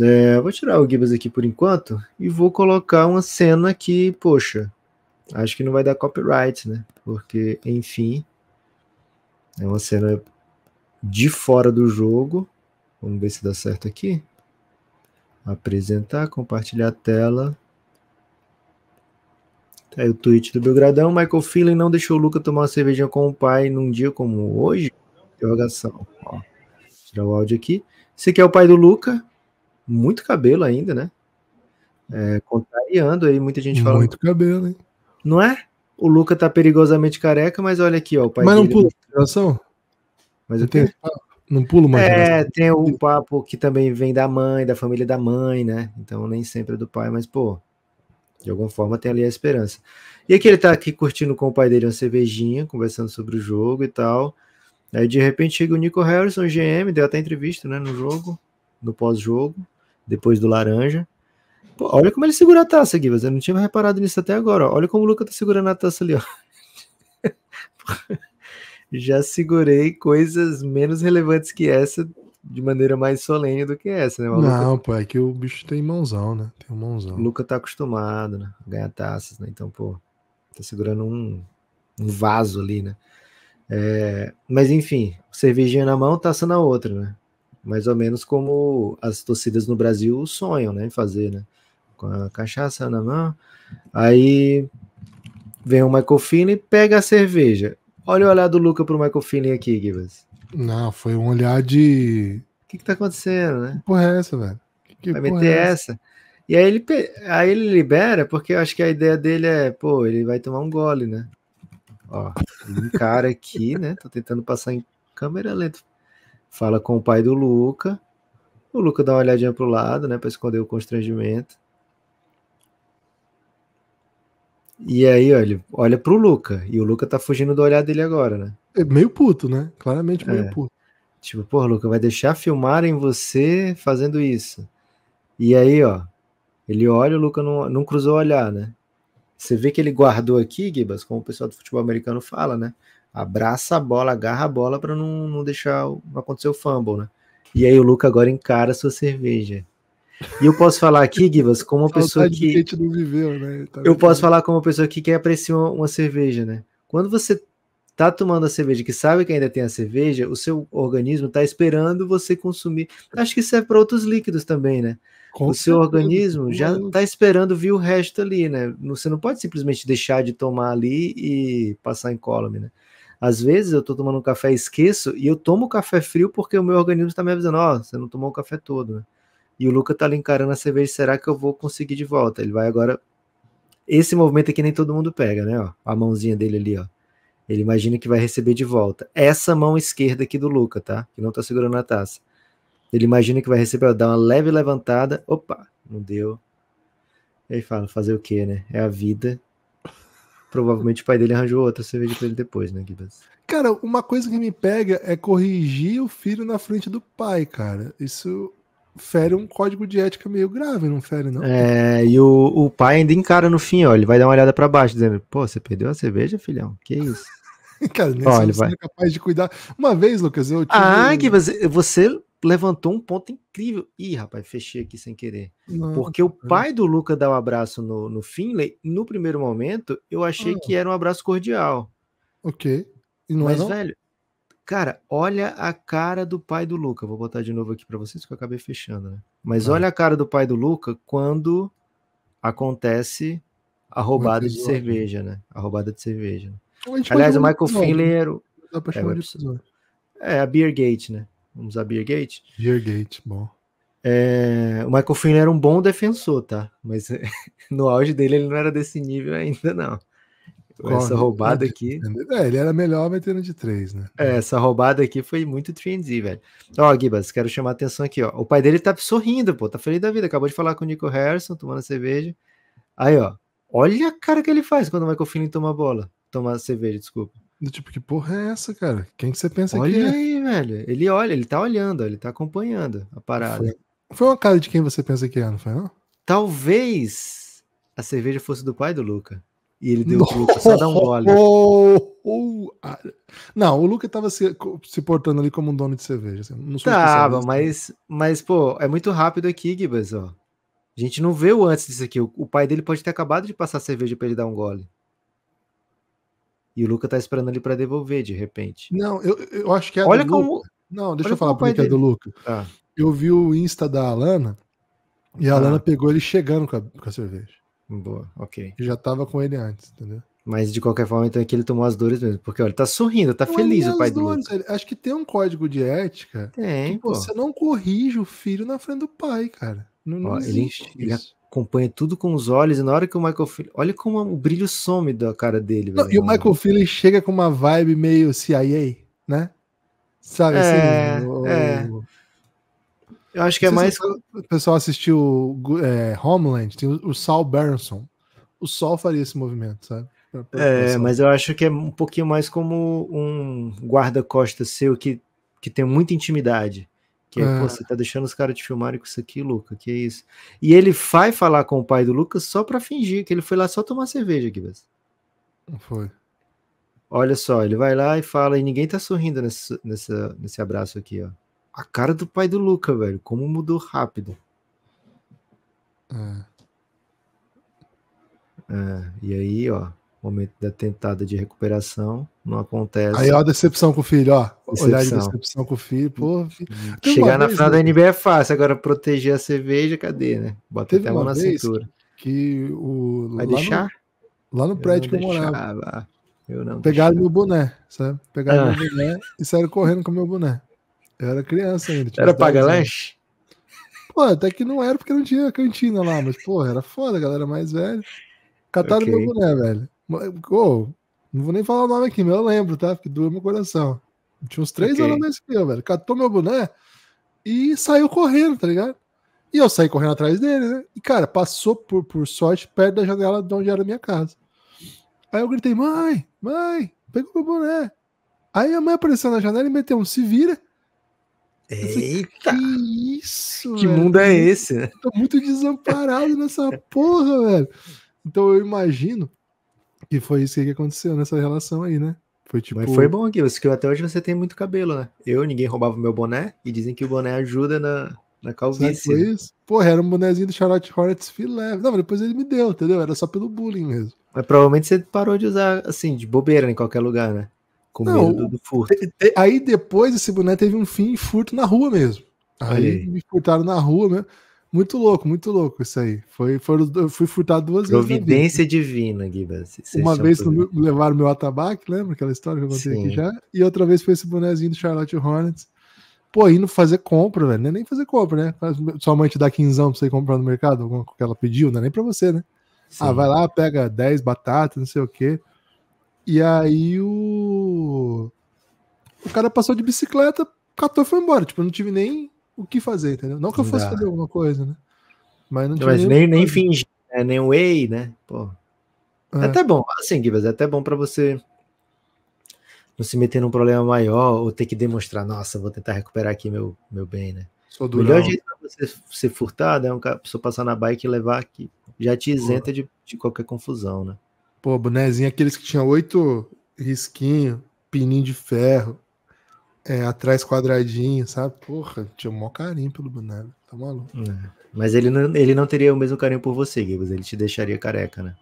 É, vou tirar o Gibas aqui por enquanto e vou colocar uma cena que, poxa, acho que não vai dar copyright, né? Porque, enfim, é uma cena de fora do jogo. Vamos ver se dá certo aqui. Apresentar, compartilhar a tela. Tá aí o tweet do Belgradão. Michael Phelan não deixou o Luca tomar uma cervejinha com o pai num dia como hoje? Interrogação. Ó, tirar o áudio aqui. Você quer é o pai do Luca muito cabelo ainda, né? É, contrariando aí, muita gente fala. Muito cabelo, hein? Não é? O Luca tá perigosamente careca, mas olha aqui, ó. O pai mas não pula geração? Mas eu tenho. Não pulo mais. É, tem o papo que também vem da mãe, da família da mãe, né? Então nem sempre é do pai, mas, pô, de alguma forma tem ali a esperança. E aqui ele tá aqui curtindo com o pai dele uma cervejinha, conversando sobre o jogo e tal. Aí de repente chega o Nico Harrison, GM, deu até entrevista, né, no jogo, no pós-jogo depois do laranja. Pô, olha como ele segura a taça Guivas. Eu não tinha reparado nisso até agora. Olha como o Luca tá segurando a taça ali, ó. Já segurei coisas menos relevantes que essa de maneira mais solene do que essa, né? O não, pô, é que o bicho tem mãozão, né? Tem mãozão. O Luca tá acostumado, né? A ganhar taças, né? Então, pô, tá segurando um, um vaso ali, né? É, mas enfim, cervejinha na mão, taça na outra, né? mais ou menos como as torcidas no Brasil sonham, né, fazer, né, com a cachaça na mão, aí vem o Michael Finley, pega a cerveja, olha o olhar do Luca pro Michael Finley aqui, Gibas. Não, foi um olhar de... O que que tá acontecendo, né? Que porra é essa, velho? Que que Vai meter é essa? essa? E aí ele, aí ele libera, porque eu acho que a ideia dele é, pô, ele vai tomar um gole, né? Ó, um cara aqui, né? Tô tentando passar em câmera lenta fala com o pai do Luca. O Luca dá uma olhadinha pro lado, né, para esconder o constrangimento. E aí, olha, olha pro Luca. E o Luca tá fugindo do olhar dele agora, né? É meio puto, né? Claramente meio é. puto. Tipo, pô, Luca, vai deixar filmarem você fazendo isso. E aí, ó, ele olha, o Luca não, não cruzou o olhar, né? Você vê que ele guardou aqui, Gibas, como o pessoal do futebol americano fala, né? abraça a bola, agarra a bola para não, não deixar não acontecer o fumble, né? E aí o Luca agora encara a sua cerveja. E eu posso falar aqui, Givas, como uma pessoa tá que. que viveu, né? tá eu posso falar como uma pessoa que quer apreciar uma, uma cerveja, né? Quando você tá tomando a cerveja, que sabe que ainda tem a cerveja, o seu organismo tá esperando você consumir. Acho que isso é para outros líquidos também, né? Com o seu organismo já tá esperando vir o resto ali, né? Você não pode simplesmente deixar de tomar ali e passar em column, né? Às vezes eu estou tomando um café e esqueço e eu tomo café frio porque o meu organismo está me avisando, ó, oh, você não tomou o café todo, né? E o Luca tá ali encarando a cerveja, será que eu vou conseguir de volta? Ele vai agora. Esse movimento aqui é nem todo mundo pega, né? Ó, a mãozinha dele ali, ó. Ele imagina que vai receber de volta. Essa mão esquerda aqui do Luca, tá? Que não tá segurando a taça. Ele imagina que vai receber, ó, dá uma leve levantada. Opa, não deu. aí fala, fazer o quê, né? É a vida provavelmente o pai dele arranjou outra cerveja pra ele depois, né, Gibas? Cara, uma coisa que me pega é corrigir o filho na frente do pai, cara. Isso fere um código de ética meio grave, não fere, não? É, e o, o pai ainda encara no fim, ó. Ele vai dar uma olhada para baixo, dizendo: pô, você perdeu a cerveja, filhão? Que isso? cara, nem ele vai... é capaz de cuidar. Uma vez, Lucas, eu tive... Ah, Gibas, você levantou um ponto incrível. Ih, rapaz, fechei aqui sem querer. Não, Porque o pai do Luca dá um abraço no, no Finley, no primeiro momento, eu achei ah, que era um abraço cordial. Ok. E não é Mas, é não? velho, cara, olha a cara do pai do Luca. Vou botar de novo aqui para vocês que eu acabei fechando, né? Mas ah. olha a cara do pai do Luca quando acontece a roubada de cerveja, né? A roubada de cerveja. Aliás, o Michael né? Finley era. Dá pra é, chamar é, de episódio. É, a Beer Gate, né? Vamos a Beergate? Beergate, bom. É, o Michael Flynn era um bom defensor, tá? Mas no auge dele ele não era desse nível ainda, não. essa roubada né, aqui. É, ele era melhor metendo de três, né? É, essa roubada aqui foi muito trendy, velho. Ó, Gibas, quero chamar a atenção aqui, ó. O pai dele tá sorrindo, pô, tá feliz da vida. Acabou de falar com o Nico Harrison, tomando cerveja. Aí, ó. Olha a cara que ele faz quando o Michael Flynn toma bola. Toma cerveja, desculpa. Do tipo, que porra é essa, cara? Quem que você pensa olha que é? Olha aí, velho. Ele olha, ele tá olhando, ele tá acompanhando a parada. Foi, foi uma cara de quem você pensa que é, não foi, não? Talvez a cerveja fosse do pai do Luca. E ele deu pro Luca só dar um gole. Oh, oh, Não, o Luca tava se, se portando ali como um dono de cerveja. Assim, tava, mas, mas, pô, é muito rápido aqui, Gibas, ó. A gente não vê o antes disso aqui. O, o pai dele pode ter acabado de passar cerveja pra ele dar um gole. E o Luca tá esperando ali para devolver, de repente. Não, eu, eu acho que é Olha como... Luca. Não, deixa Olha eu falar pra mim que é do Luca. Ah. Eu vi o Insta da Alana e a ah. Alana pegou ele chegando com a, com a cerveja. Boa, ok. Eu já tava com ele antes, entendeu? Mas de qualquer forma, então é que ele tomou as dores mesmo. Porque, olha, tá sorrindo, tá não feliz o pai do Luca. Acho que tem um código de ética. Tem, que pô. Você não corrige o filho na frente do pai, cara. Não, Ó, não ele, ele, acompanha tudo com os olhos, e na hora que o Michael Philly. Olha como o brilho some da cara dele. Não, e o Michael Philly chega com uma vibe meio CIA, né? Sabe assim, é, assim? O, é. o... Eu acho que é mais. o pessoal assistiu é, Homeland, tem o, Sal Saul Berenson. O Sol faria esse movimento, sabe? é, mas eu acho que é um pouquinho mais como um guarda-costas seu que, que tem muita intimidade. Que é, é, pô, você tá deixando os caras te filmarem com isso aqui, Luca, que é isso. E ele vai falar com o pai do Lucas só pra fingir, que ele foi lá só tomar cerveja, aqui, Não foi. Olha só, ele vai lá e fala, e ninguém tá sorrindo nesse, nesse abraço aqui, ó. A cara do pai do Luca, velho, como mudou rápido. É. É, e aí, ó, momento da tentada de recuperação, não acontece. Aí, ó, a decepção com o filho, ó. Decepção. Olhar de decepção com o filho, pô. Hum, filho. Hum. Chegar na final né? da NBA é fácil, agora proteger a cerveja, cadê, né? Bota até a mão na cintura. Que o. Vai lá deixar? No, lá no eu prédio que eu deixava. morava. Eu não Pegaram deixava. meu boné, sabe? Pegaram ah. meu boné e saíram correndo com meu boné. Eu era criança ainda. Era paga lanche? Pô, até que não era porque não tinha cantina lá, mas, pô, era foda, galera mais velha. Cataram okay. meu boné, velho. Oh, não vou nem falar o nome aqui, mas eu lembro, tá? Porque doeu meu coração. Tinha uns três okay. anos mais que eu, velho. Catou meu boné e saiu correndo, tá ligado? E eu saí correndo atrás dele, né? E, cara, passou por, por sorte perto da janela de onde era a minha casa. Aí eu gritei, mãe, mãe, pegou meu boné. Aí a mãe apareceu na janela e meteu um se vira. Eita! Que isso, Que velho? mundo é esse? né? tô muito desamparado nessa porra, velho. Então eu imagino e foi isso que aconteceu nessa relação aí, né? Foi tipo... Mas foi bom, Guilherme, que até hoje você tem muito cabelo, né? Eu, ninguém roubava meu boné, e dizem que o boné ajuda na, na calvície. Sabe, foi isso? Porra, era um bonézinho do Charlotte Hornets filé. Não, depois ele me deu, entendeu? Era só pelo bullying mesmo. Mas provavelmente você parou de usar, assim, de bobeira em qualquer lugar, né? Com medo do, do furto. aí depois esse boné teve um fim em furto na rua mesmo. Aí, aí me furtaram na rua mesmo. Muito louco, muito louco isso aí. Foi, eu fui furtado duas Providência vezes. Providência divina, Guiba. Uma vez levaram meu atabaque, lembra aquela história que eu contei Sim. aqui já? E outra vez foi esse bonezinho do Charlotte Hornets. Pô, indo fazer compra, velho. É nem fazer compra, né? Sua mãe te dá quinzão pra você ir comprar no mercado, alguma que ela pediu, não é nem pra você, né? Ah, Sim. Ah, vai lá, pega 10 batatas, não sei o quê. E aí o. O cara passou de bicicleta, catou e foi embora. Tipo, eu não tive nem o que fazer, entendeu? Não que eu fosse Dá. fazer alguma coisa, né? Mas não tinha. Mas nem, nem fingir, né? nem way, né? Pô. É. é até bom, assim, Gibas, é até bom para você não se meter num problema maior ou ter que demonstrar, nossa, vou tentar recuperar aqui meu, meu bem, né? Sou durão. melhor jeito pra você ser furtado é uma pessoa passar na bike e levar aqui. Já te isenta de, de qualquer confusão, né? Pô, bonezinho, aqueles que tinham oito risquinho, pininho de ferro, é, atrás quadradinho, sabe? Porra, tinha o maior carinho pelo boneco, tá maluco? É. Mas ele não, ele não teria o mesmo carinho por você, Gibbs, ele te deixaria careca, né?